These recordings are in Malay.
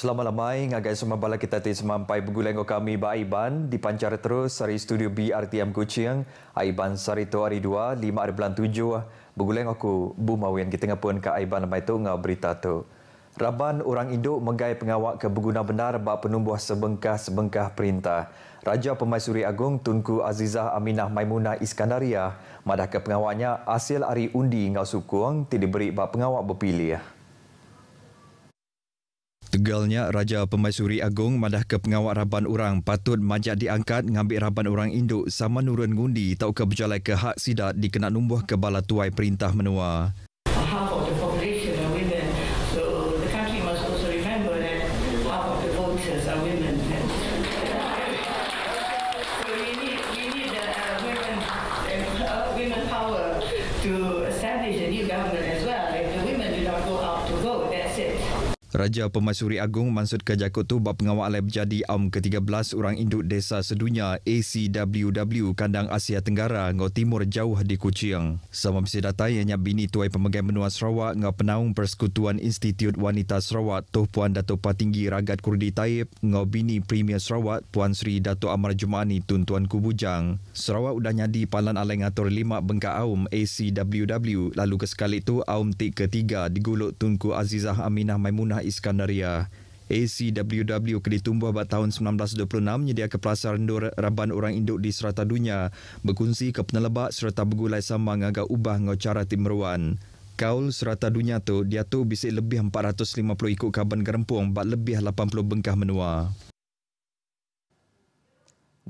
Selamat lamai ngagai semua bala kita tadi sampai begulengo kami ba Iban dipancar terus dari studio BRTM Kuching Aiban Sarito hari 2 5 tujuh. begulengo ku bumau yang kita ngapun ke Aiban lamai tu ngau berita tu Raban orang Indo menggai pengawak ke berguna benar bak penumbuh sebengkah-sebengkah perintah. Raja Pemaisuri Agung Tunku Azizah Aminah Maimunah Iskandaria madah ke pengawaknya hasil hari undi ngau sukuang tidak diberi bak pengawak berpilih. Tegalnya Raja Pemaisuri Agong madah ke Pengawal raban orang patut majak diangkat ngambil raban orang induk sama nurun ngundi tau ke berjalan ke hak sidat dikena numbuh ke bala tuai perintah menua. Half of the Raja Pemasuri Agung Mansud Kajakut tu buat pengawal alai berjadi Aum ke-13 orang induk desa sedunia ACWW Kandang Asia Tenggara ngau timur jauh di Kuching. Sama bisa datang ianya bini tuai pemegang benua Sarawak ngau penaung Persekutuan Institut Wanita Sarawak Toh Puan Dato' Patinggi Ragat Kurdi Taib ngau bini Premier Sarawak Puan Sri Dato' Amar Jumani Tun Tuan Kubujang. Sarawak udah nyadi palan alai ngatur lima bengka Aum ACWW lalu kesekali tu Aum tik ketiga digulut Tunku Azizah Aminah Maimunah Iskandaria. ACWW kini tumbuh pada tahun 1926 menyedia ke pelasar Ndur Raban Orang Induk di serata dunia, berkunci ke penelebak serta begulai sama ngaga ubah ngocara timruan. Kaul serata dunia tu, dia tu bisik lebih 450 ikut kaban gerempung bat lebih 80 bengkah menua.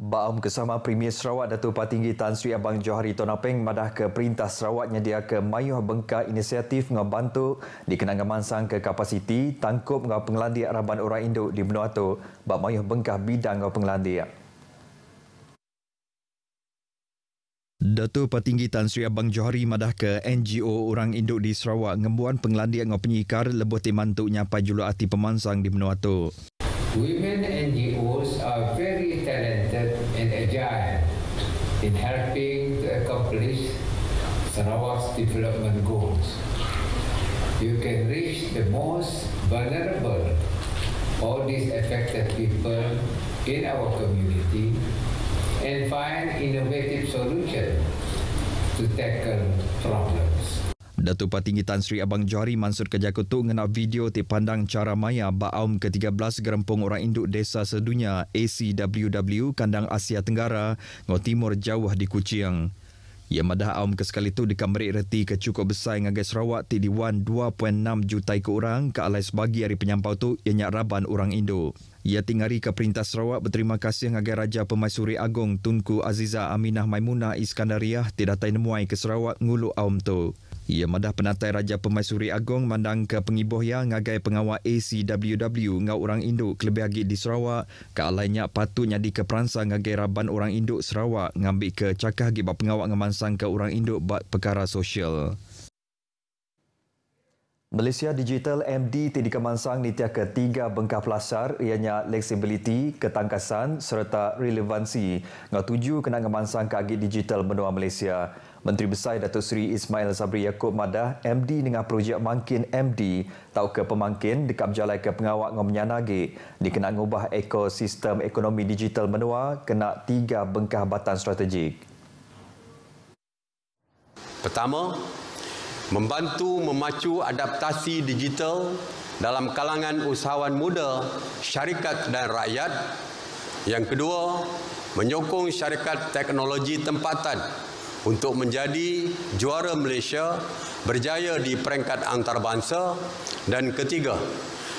Baum Kesama Premier Sarawak Datuk Patinggi Tan Sri Abang Johari Tonapeng madah ke perintah Sarawak nyedia ke Mayuh Bengka inisiatif ngabantu di Kenangan Mansang ke kapasiti tangkup ngau pengelandi Araban Orang Induk di Benua Tu ba Mayuh Bengka bidang ngau pengelandi. Datuk Patinggi Tan Sri Abang Johari madah ke NGO Orang Induk di Sarawak ngembuan pengelandi ngau penyikar lebuh timantuknya julu Ati Pemansang di Benua Tu. Women NGOs are very talented and agile in helping to accomplish Sarawak's development goals. You can reach the most vulnerable, all these affected people in our community and find innovative solutions to tackle problems. Datuk Patinggi Tan Sri Abang Johari Mansur Kejakutu mengenal video tip pandang cara maya Baum ke-13 Gerempung Orang Induk Desa Sedunia ACWW Kandang Asia Tenggara Ngau Timur Jauh di Kuching. Ia madah awam ke sekali itu dekat merik reti ke cukup besar yang agak Sarawak ti di 1.2.6 juta ke orang ke alai sebagi hari penyampau tu ianya raban orang Indo. Ia tinggari ke perintah Sarawak berterima kasih dengan Raja Pemaisuri Agong Tunku Aziza Aminah Maimunah Iskandariah tidak tak nemuai ke Sarawak ngulu awam tu. Ia madah penatai Raja Pemaisuri Agong mandang ke pengiboh yang ngagai pengawal ACWW ngau orang induk kelebih agi di Sarawak ke alainya patutnya di ke ngagai raban orang induk Sarawak ngambil ke cakah agi bak pengawal ngemansang ke orang induk buat perkara sosial. Malaysia Digital MD ti dikemansang nitia tiga bengkah pelasar ianya flexibility, ketangkasan serta relevansi. Ngau tuju kena ngemansang ke agi digital benua Malaysia. Menteri Besar Datuk Seri Ismail Sabri Yaakob Madah, MD dengan projek Mangkin MD, tahu ke pemangkin dekat berjalan ke pengawak dengan menyanagi, dikenal mengubah ekosistem ekonomi digital menua kena tiga bengkah batan strategik. Pertama, membantu memacu adaptasi digital dalam kalangan usahawan muda, syarikat dan rakyat. Yang kedua, menyokong syarikat teknologi tempatan untuk menjadi juara Malaysia berjaya di peringkat antarabangsa dan ketiga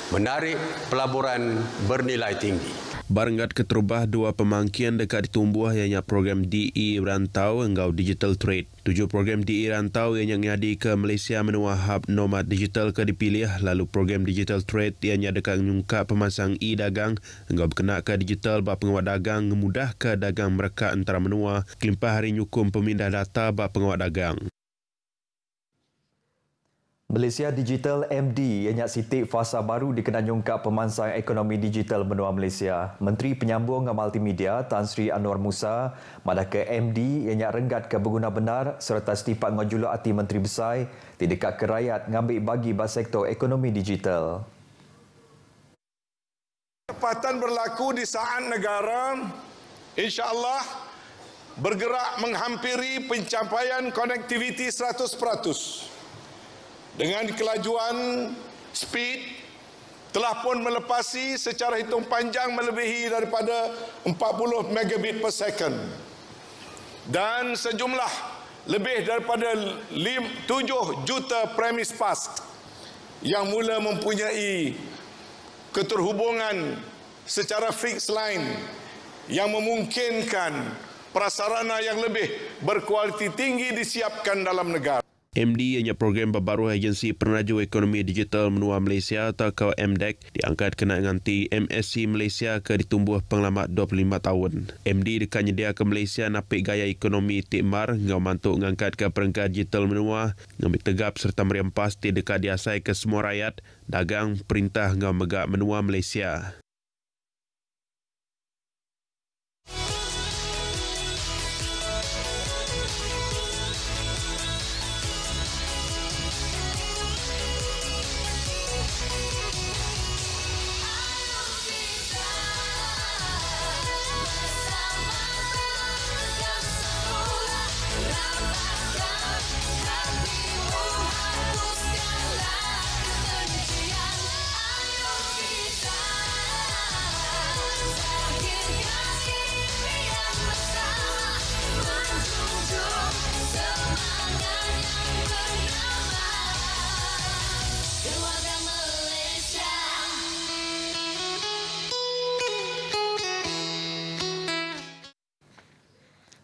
menarik pelaburan bernilai tinggi. Barangkat keterubah dua pemangkian dekat ditumbuh ianya program DE Rantau engkau Digital Trade. Tujuh program DE Rantau ianya ngadi ke Malaysia menua hub nomad digital ke dipilih lalu program Digital Trade yang ianya dekat nyungka pemasang e-dagang engkau berkena ke digital bak penguat dagang ngemudah ke dagang mereka antara menua kelimpah hari nyukum pemindah data bak penguat dagang. Malaysia Digital MD Yanyak Siti fasa baru dikenal nyungkap pemansang ekonomi digital benua Malaysia. Menteri Penyambung Multimedia Tan Sri Anwar Musa malah ke MD Yanyak Renggat ke Beguna Benar serta setipat ngajulu lah hati Menteri besar di dekat kerayat ngambil bagi bas sektor ekonomi digital. Kepatan berlaku di saat negara insya Allah bergerak menghampiri pencapaian konektiviti 100% dengan kelajuan speed telah pun melepasi secara hitung panjang melebihi daripada 40 megabit per second dan sejumlah lebih daripada 7 juta premis past yang mula mempunyai keterhubungan secara fixed line yang memungkinkan prasarana yang lebih berkualiti tinggi disiapkan dalam negara MD ianya program baru agensi penaju ekonomi digital menua Malaysia atau MDEC diangkat kena nganti MSC Malaysia ke ditumbuh penglamat 25 tahun. MD dekat nyedia ke Malaysia napik gaya ekonomi tikmar ngau mantuk ngangkat ke peringkat digital menua ngami tegap serta meriam pasti dekat diasai ke semua rakyat dagang perintah ngau megak menua Malaysia.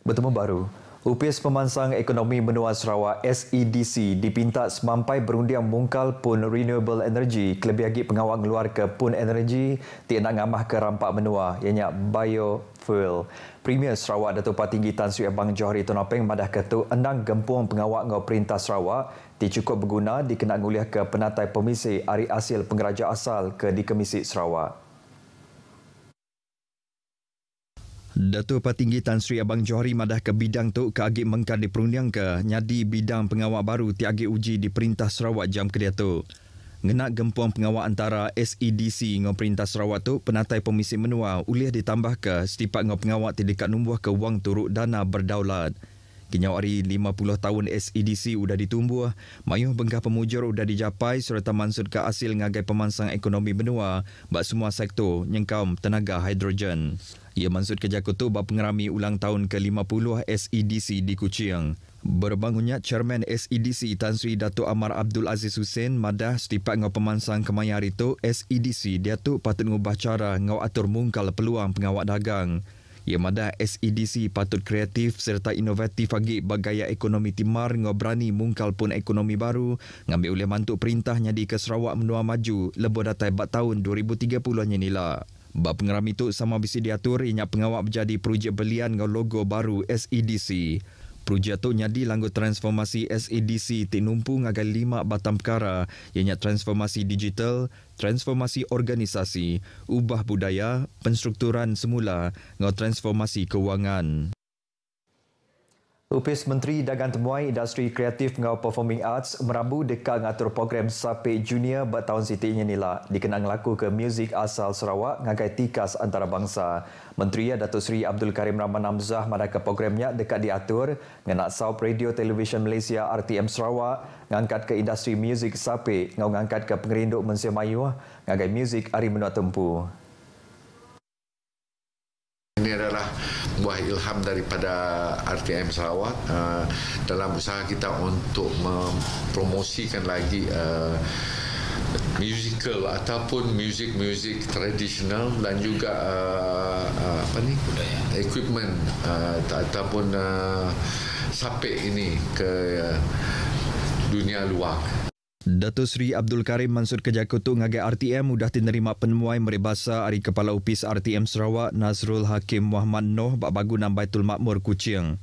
Bertemu baru, UPS Pemansang Ekonomi Menua Sarawak SEDC dipinta semampai berundiang mungkal pun renewable energy kelebih lagi pengawal keluar ke pun energy tiada ngamah ke rampak menua ianya biofuel. Premier Sarawak Datuk Pati Tinggi Tan Sri Abang Johari Tun Apeng madah ketu enang gempung pengawal ngau perintah Sarawak ti cukup berguna dikenak nguliah ke penatai pemisi ari hasil pengeraja asal ke di Kemisi Sarawak. Datuk Patinggi Tan Sri Abang Johari madah ke bidang tu ke agi mengkar di Perundiang ke nyadi bidang pengawal baru ti agi uji di Perintah Sarawak jam kedia tu. Ngenak gempuan pengawal antara SEDC dengan Perintah Sarawak tu penatai pemisi menua uliah ditambah ke setipat dengan pengawal ti dekat numbuh ke wang turuk dana berdaulat. Kenyau hari 50 tahun SEDC sudah ditumbuh, mayuh bengkah pemujur sudah dijapai serta mansud ke hasil ngagai pemansang ekonomi benua bak semua sektor nyengkam tenaga hidrogen. Ia maksud kerja kutu berpengerami ulang tahun ke-50 SEDC di Kuching. Berbangunnya Chairman SEDC Tan Sri Dato' Amar Abdul Aziz Hussein madah setipat ngau pemansang kemayar itu SEDC dia tu patut ngubah cara ngau atur mungkal peluang pengawak dagang. Ia madah SEDC patut kreatif serta inovatif lagi bagaya ekonomi timar ngau berani mungkal pun ekonomi baru ngambil oleh mantuk perintahnya di ke menua maju lebur datai bat tahun 2030 nya nilai. Bab pengeram itu sama bisi diatur inya pengawak menjadi projek belian dengan logo baru SEDC. Projek itu nyadi langgut transformasi SEDC ti numpu ngagai lima batang perkara ianya transformasi digital, transformasi organisasi, ubah budaya, penstrukturan semula ngau transformasi kewangan. Upis Menteri Dagang Temuai Industri Kreatif Ngau Performing Arts merambu dekat ngatur program Sape Junior bertahun Siti Nyanila dikenang laku ke muzik asal Sarawak ngagai tikas antarabangsa. Menteri Datuk Seri Abdul Karim Rahman Hamzah madaka programnya dekat diatur ngenak South Radio Television Malaysia RTM Sarawak ngangkat ke industri muzik Sape ngau ngangkat ke pengerinduk Mensia Mayu ngagai muzik Ari Menua Tempu. Ini adalah sebuah ilham daripada RTM Sarawak uh, dalam usaha kita untuk mempromosikan lagi uh, musical ataupun music-music tradisional dan juga uh, uh, apa ni Budaya. equipment uh, ataupun uh, sapek ini ke uh, dunia luar. Dato Sri Abdul Karim Mansur Kejakutu ngagai RTM mudah diterima penemuai merebasa dari Kepala Upis RTM Sarawak Nazrul Hakim Muhammad Noh bak bagunan Baitul Makmur kucing.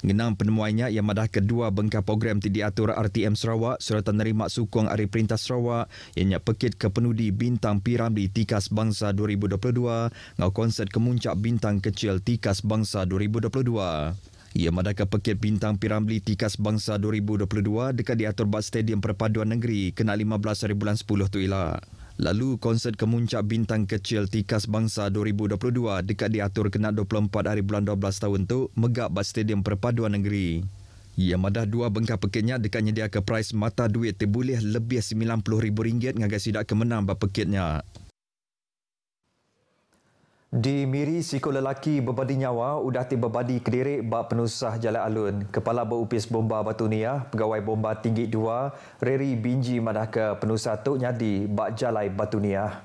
Ngenang penemuannya yang madah kedua bengka program ti RTM Sarawak surat menerima sukong dari Perintah Sarawak yang nyak pekit ke penudi Bintang Piramdi Tikas Bangsa 2022 ngau konsert kemuncak Bintang Kecil Tikas Bangsa 2022. Ia madaka pekit bintang Piramli Tikas Bangsa 2022 dekat diatur bat Stadium Perpaduan Negeri kena 15 hari bulan 10 tu ilah. Lalu konsert kemuncak bintang kecil Tikas Bangsa 2022 dekat diatur kena 24 hari bulan 12 tahun tu megak bat Stadium Perpaduan Negeri. Ia madah dua bengkak pekitnya dekat nyediakan prize mata duit terboleh lebih RM90,000 ngagai sidak kemenang bat pekitnya. Di Miri, siku lelaki berbadi nyawa sudah tiba berbadi kediri bak penusah jalan alun. Kepala berupis bomba batu niah, pegawai bomba tinggi dua, Reri Binji madah ke penusah tu nyadi bak jalai batu niah.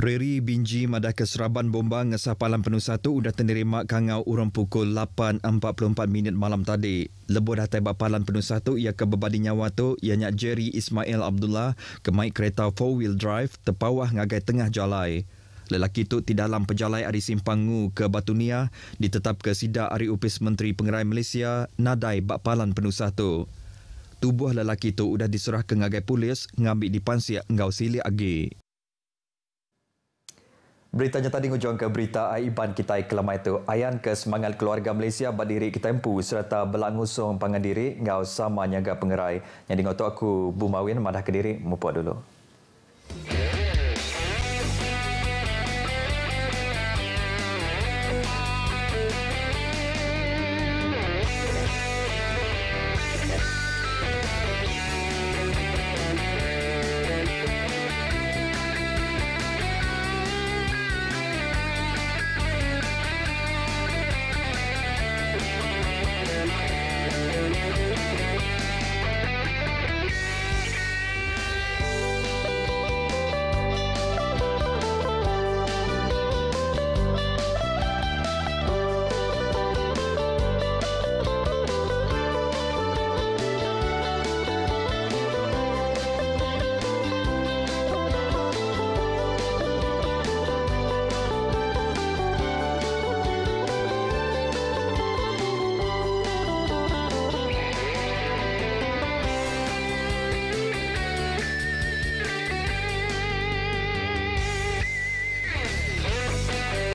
Riri Binji Madah Keseraban Bomba Ngesah Palam Penuh Satu sudah Tenerima Kangau Urang Pukul 8.44 Minit Malam Tadi. Lebur dah tebak palan penuh satu ia kebebadi nyawa tu ianya Jerry Ismail Abdullah kemaik kereta four wheel drive terpawah ngagai tengah jalai. Lelaki itu di dalam pejalai Ari Simpangu ke Batunia ditetap ke sidak Ari Upis Menteri Pengerai Malaysia Nadai Bakpalan Penuh Satu. Tubuh lelaki itu sudah diserah ke ngagai polis ngambil di ngau sili agi. Beritanya tadi ngujung ke berita Aiban kita kelama itu. Ayan ke semangat keluarga Malaysia berdiri kita empu serta belangusung pengendiri ngau usah nyaga pengerai. Yang dengar aku, Bu Mawin, madah ke diri, mumpuk dulu. Okay.